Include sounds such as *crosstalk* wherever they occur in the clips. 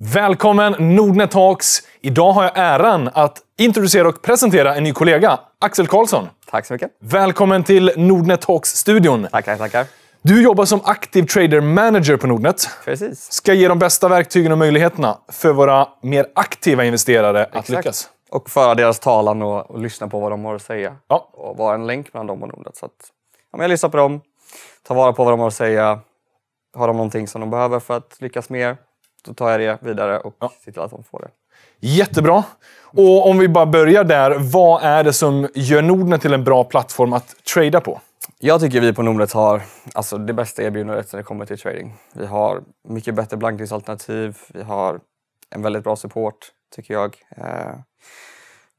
Välkommen Nordnet Talks! Idag har jag äran att introducera och presentera en ny kollega, Axel Karlsson. Tack så mycket. Välkommen till Nordnet Talks-studion. Tackar, tackar. Du jobbar som aktiv trader manager på Nordnet. Precis. Ska ge de bästa verktygen och möjligheterna för våra mer aktiva investerare Exakt. att lyckas. Och föra deras talan och, och, lyssna på vad de har att säga. Ja. Och vara en länk mellan dem och Nordnet. Så att, ja, jag lyssnar på dem, tar vara på vad de har att säga. Har de någonting som de behöver för att lyckas mer? då tar jag det vidare och ja. ser till att de får det. Jättebra! Och om vi bara börjar där. Vad är det som gör Nordnet till en bra plattform att trada på? Jag tycker vi på Nordnet har alltså, det bästa erbjudandet när det kommer till trading. Vi har mycket bättre blankningsalternativ. Vi har en väldigt bra support, tycker jag. Eh,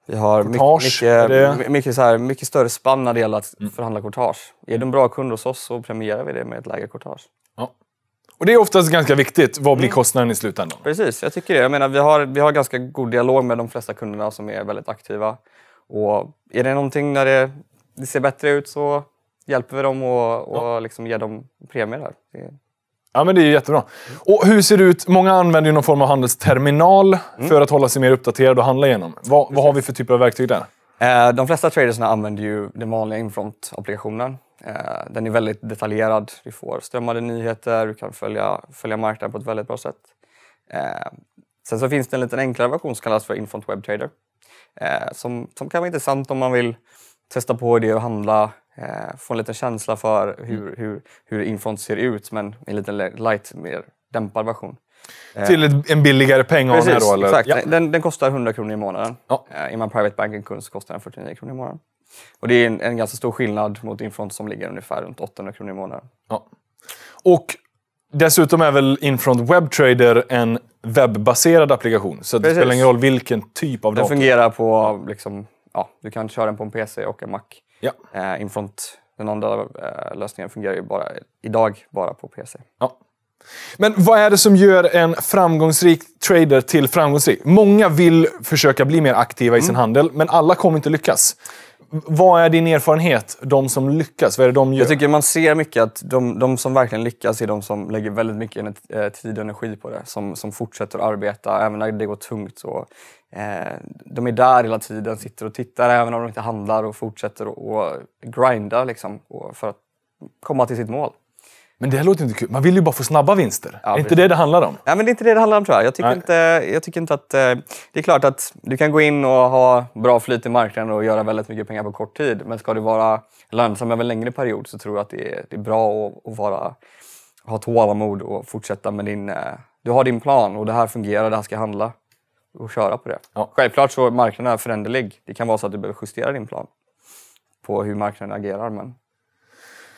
vi har kortage, mycket, mycket, mycket, så här, mycket större spann när det gäller att mm. förhandla courtage. Är du en bra kund hos oss så premierar vi det med ett lägre courtage. Och det är oftast ganska viktigt. Vad blir mm. kostnaden i slutändan? Precis, jag tycker det. Jag menar, vi, har, vi har ganska god dialog med de flesta kunderna som är väldigt aktiva. Och är det någonting när det, det ser bättre ut så hjälper vi dem och, och ja. liksom ger dem premier. Här. Ja, men det är jättebra. Och hur ser det ut? Många använder ju någon form av handelsterminal mm. för att hålla sig mer uppdaterad och handla igenom. Vad, vad har vi för typ av verktyg där? Eh, de flesta traders använder ju den vanliga infront-applikationen. Eh, den är väldigt detaljerad. Du får strömmade nyheter, du kan följa, följa marknaden på ett väldigt bra sätt. Eh, sen så finns det en lite enklare version som kallas för Infront Web Trader. Eh, som, som kan vara intressant om man vill testa på det och handla, få en liten känsla för hur, mm. hur, hur Infont ser ut men en lite light, mer dämpad version. Till en billigare peng Precis, här då? Exakt. Ja. Den, den, kostar 100 kronor i månaden. Ja. Är man private banking-kund så kostar den 49 kronor i månaden. Och det är en, en ganska stor skillnad mot Infront som ligger ungefär runt 800 kronor i månaden. Ja. Och dessutom är väl Infront WebTrader en webbaserad applikation? Så Precis. det spelar ingen roll vilken typ av den dator. Den fungerar på, liksom, ja, du kan köra den på en PC och en Mac. Ja. Eh, Infront, den andra eh, lösningen fungerar ju bara, idag bara på PC. Ja. Men vad är det som gör en framgångsrik trader till framgångsrik? Många vill försöka bli mer aktiva i sin mm. handel, men alla kommer inte lyckas vad är din erfarenhet? De som lyckas, vad är det de gör? Jag tycker man ser mycket att de, de som verkligen lyckas är de som lägger väldigt mycket eh, tid och energi på det. Som, som fortsätter arbeta även när det går tungt. Så, eh, de är där hela tiden, sitter och tittar även om de inte handlar och fortsätter att grinda liksom, och, för att komma till sitt mål. Men det här låter inte kul. Man vill ju bara få snabba vinster. Ja, är inte det det handlar om? Nej, men det är inte det det handlar om tror jag. Jag tycker, inte, jag tycker inte att... Eh, det är klart att du kan gå in och ha bra flyt i marknaden och göra väldigt mycket pengar på kort tid. Men ska du vara lönsam över en längre period så tror jag att det är, det är bra att, att vara, ha tålamod och fortsätta med din... Eh, du har din plan och det här fungerar, det här ska handla. Och köra på det. Ja. Självklart så marknaden är föränderlig. Det kan vara så att du behöver justera din plan på hur marknaden agerar. Men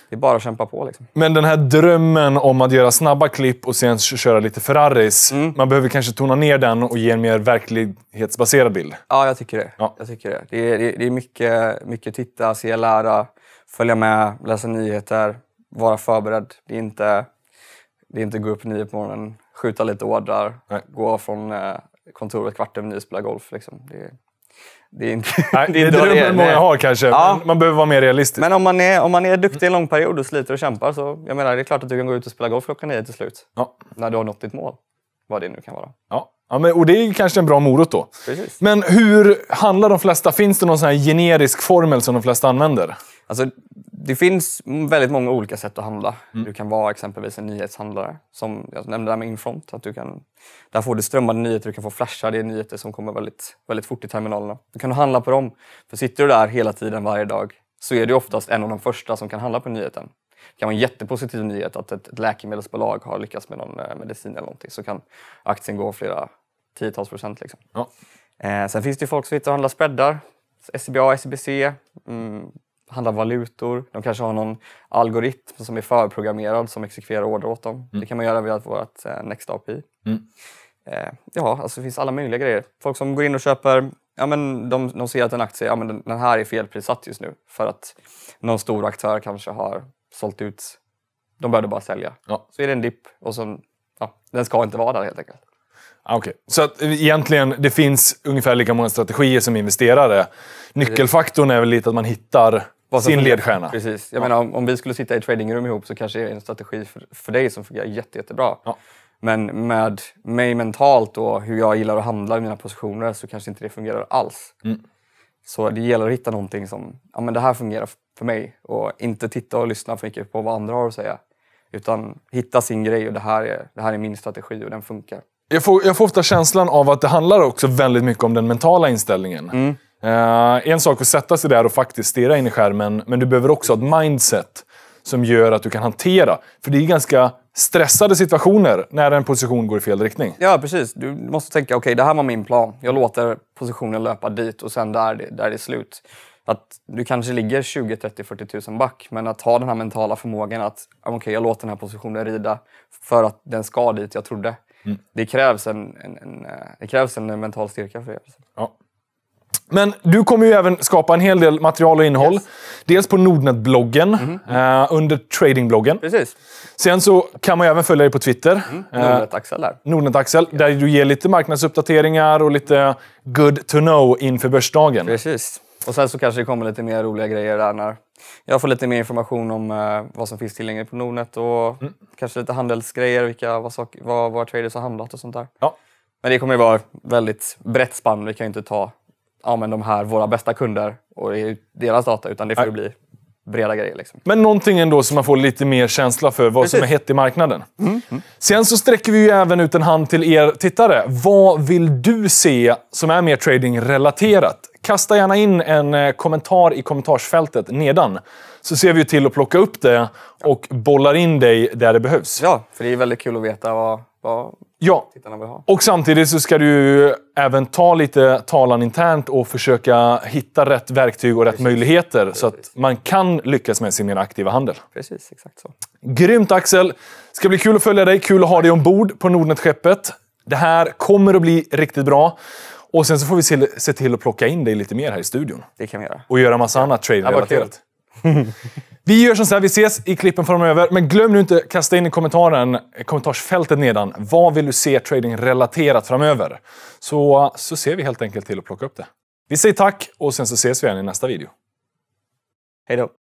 det är bara att kämpa på. Liksom. Men den här drömmen om att göra snabba klipp och sen köra lite Ferraris. Mm. Man behöver kanske tona ner den och ge en mer verklighetsbaserad bild. Ja, jag tycker det. Ja. Jag tycker det. Det, är, det är mycket, mycket titta, se, lära, följa med, läsa nyheter, vara förberedd. Det är inte, det är inte gå upp nio på morgonen, skjuta lite ordrar, Nej. gå från eh, kontoret kvart över nio och spela golf. Liksom. Det, det är inte, Nej, *laughs* det är drömmen många har kanske, ja. man behöver vara mer realistisk. Men om man är, om man är duktig en lång period och sliter och kämpar så jag menar, det är klart att du kan gå ut och spela golf klockan nio till slut. Ja. När du har nått ditt mål. Vad det nu kan vara. Ja. Ja, men, och det är kanske en bra morot då. Precis. Men hur handlar de flesta? Finns det någon sån generisk formel som de flesta använder? Alltså, det finns väldigt många olika sätt att handla. Mm. Du kan vara exempelvis en nyhetshandlare. Som jag nämnde där med Infront. Att du kan, där får du strömmande nyheter, du kan få flashar. Det är nyheter som kommer väldigt, väldigt fort i terminalerna. Du kan handla på dem. För sitter du där hela tiden, varje dag, så är du oftast en av de första som kan handla på nyheten. Det kan vara en jättepositiv nyhet att ett, ett läkemedelsbolag har lyckats med någon eh, medicin eller någonting. Så kan aktien gå flera tiotals procent. Liksom. Ja. Eh, sen finns det folk som hittar och handlar spreadar. SBA, SBC. Mm, handlar valutor, de kanske har någon algoritm som är förprogrammerad som exekverar order åt dem. Mm. Det kan man göra via vårt eh, Next API. Mm. Eh, ja, alltså det finns alla möjliga grejer. Folk som går in och köper, ja, men de, de ser att en aktie, ja, men den här är felprissatt just nu för att någon stor aktör kanske har sålt ut. De började bara sälja. Ja. Så är det en dipp och så, ja, den ska inte vara där helt enkelt. Ah, okej, okay. så att eh, egentligen det finns ungefär lika många strategier som investerare. Nyckelfaktorn är väl lite att man hittar sin ledstjärna. Precis. Jag ja. menar, om, om, vi skulle sitta i tradingrum ihop så kanske det är en strategi för, för dig som fungerar jätte, jättebra. Ja. Men med mig mentalt och hur jag gillar att handla i mina positioner så kanske inte det fungerar alls. Mm. Så det gäller att hitta någonting som, ja men det här fungerar för mig. Och inte titta och lyssna för mycket på vad andra har att säga. Utan hitta sin grej och det här är, det här är min strategi och den funkar. Jag får, jag får ofta känslan av att det handlar också väldigt mycket om den mentala inställningen. Mm. Eh, en sak att sätta sig där och faktiskt stirra in i skärmen, men du behöver också ha ett mindset som gör att du kan hantera. För det är ganska stressade situationer när en position går i fel riktning. Ja, precis. Du måste tänka, okej, okay, det här var min plan. Jag låter positionen löpa dit och sen där, där det slut. Att du kanske ligger 20, 30, 40 tusen back, men att ha den här mentala förmågan att okej, okay, jag låter den här positionen rida för att den ska dit jag trodde. Mm. Det, krävs en, en, en, eh, det krävs en mental styrka för det. Ja. Men du kommer ju även skapa en hel del material och innehåll. Yes. Dels på Nordnet-bloggen, mm. eh, under tradingbloggen. Precis. Sen så kan man ju även följa dig på Twitter. Mm. Nordnet-Axel där. Eh, Nordnet-Axel, ja. där du ger lite marknadsuppdateringar och lite good to know inför börsdagen. Precis. Och sen så kanske det kommer lite mer roliga grejer där när jag får lite mer information om eh, vad som finns tillgängligt på Nordnet och mm. kanske lite handelsgrejer, vilka, vad, sak, vad, vad traders har handlat och sånt där. Ja. Men det kommer ju vara väldigt brett spann. Vi kan ju inte ta ja, men de här våra bästa kunder och deras data, utan det får bli breda grejer. Liksom. Men någonting ändå som man får lite mer känsla för vad Precis. som är hett i marknaden. Mm. Mm. Sen så sträcker vi ju även ut en hand till er tittare. Vad vill du se som är mer trading-relaterat? Kasta gärna in en eh, kommentar i kommentarsfältet nedan. Så ser vi till att plocka upp det och bollar in dig där det behövs. Ja, för det är väldigt kul att veta vad, vad ja. tittarna vill ha. Och samtidigt så ska du även ta lite talan internt och försöka hitta rätt verktyg och rätt Precis. möjligheter Precis. så att man kan lyckas med sin mer aktiva handel. Precis, exakt så. Grymt Axel! ska bli kul att följa dig, kul att ha dig ombord på Nordnet-skeppet. Det här kommer att bli riktigt bra. Och sen så får vi se, se till att plocka in dig lite mer här i studion. Det kan vi göra. Och göra massa annat trading-relaterat. Ja, *laughs* Vi gör som så här, vi ses i klippen framöver. Men glöm nu inte kasta in i kommentaren, kommentarsfältet nedan. Vad vill du se trading relaterat framöver? Så, så ser vi helt enkelt till att plocka upp det. Vi säger tack och sen så ses vi igen i nästa video. Hej då!